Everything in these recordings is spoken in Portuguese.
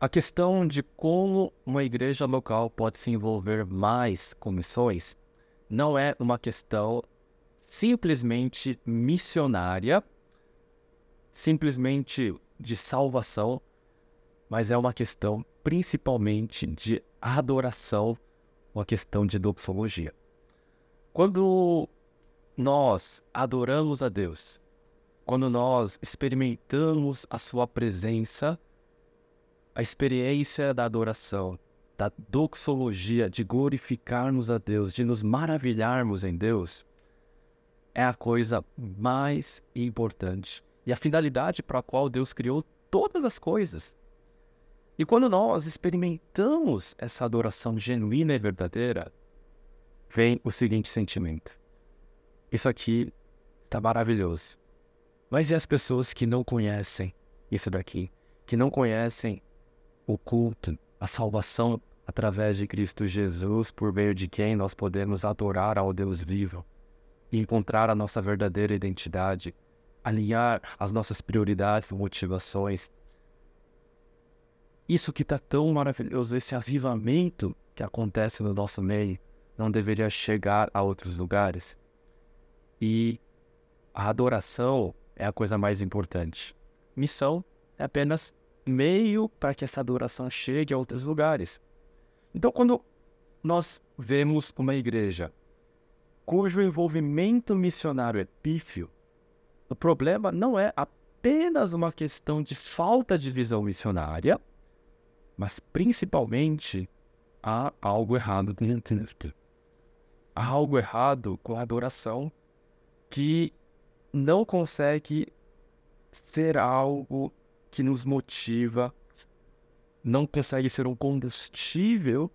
A questão de como uma igreja local pode se envolver mais com missões não é uma questão simplesmente missionária, simplesmente de salvação, mas é uma questão principalmente de adoração, uma questão de doxologia. Quando nós adoramos a Deus, quando nós experimentamos a Sua presença, a experiência da adoração, da doxologia, de glorificarmos a Deus, de nos maravilharmos em Deus, é a coisa mais importante e a finalidade para a qual Deus criou todas as coisas. E quando nós experimentamos essa adoração genuína e verdadeira, vem o seguinte sentimento: Isso aqui está maravilhoso. Mas e as pessoas que não conhecem isso daqui? Que não conhecem oculta, a salvação através de Cristo Jesus, por meio de quem nós podemos adorar ao Deus vivo e encontrar a nossa verdadeira identidade, alinhar as nossas prioridades e motivações. Isso que está tão maravilhoso, esse avivamento que acontece no nosso meio, não deveria chegar a outros lugares. E a adoração é a coisa mais importante. Missão é apenas meio para que essa adoração chegue a outros lugares. Então, quando nós vemos uma igreja cujo envolvimento missionário é pífio, o problema não é apenas uma questão de falta de visão missionária, mas principalmente há algo errado Há algo errado com a adoração que não consegue ser algo que nos motiva, não consegue ser um combustível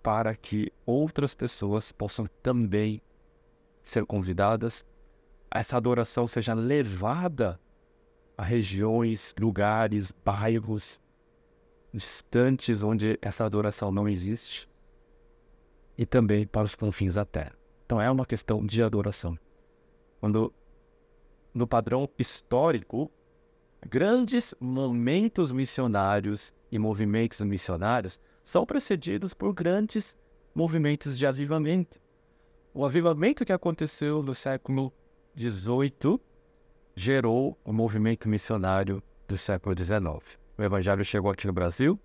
para que outras pessoas possam também ser convidadas, essa adoração seja levada a regiões, lugares, bairros distantes onde essa adoração não existe e também para os confins da terra. Então é uma questão de adoração. Quando no padrão histórico Grandes momentos missionários e movimentos missionários são precedidos por grandes movimentos de avivamento. O avivamento que aconteceu no século XVIII gerou o movimento missionário do século XIX. O evangelho chegou aqui no Brasil,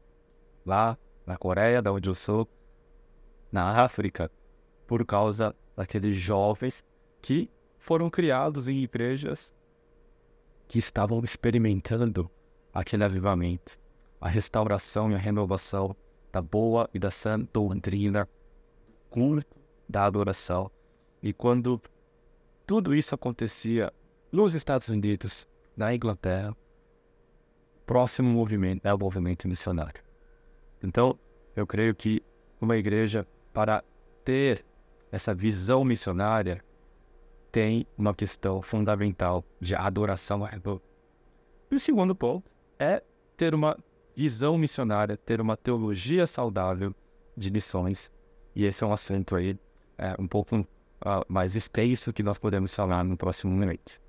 lá na Coreia, da onde eu sou, na África, por causa daqueles jovens que foram criados em igrejas que estavam experimentando aquele avivamento, a restauração e a renovação da boa e da santa doutrina, culto, da adoração. E quando tudo isso acontecia nos Estados Unidos, na Inglaterra, o próximo movimento é o movimento missionário. Então, eu creio que uma igreja, para ter essa visão missionária, tem uma questão fundamental de adoração a Deus. E o segundo ponto é ter uma visão missionária, ter uma teologia saudável de missões. E esse é um assunto aí é, um pouco uh, mais extenso que nós podemos falar no próximo momento.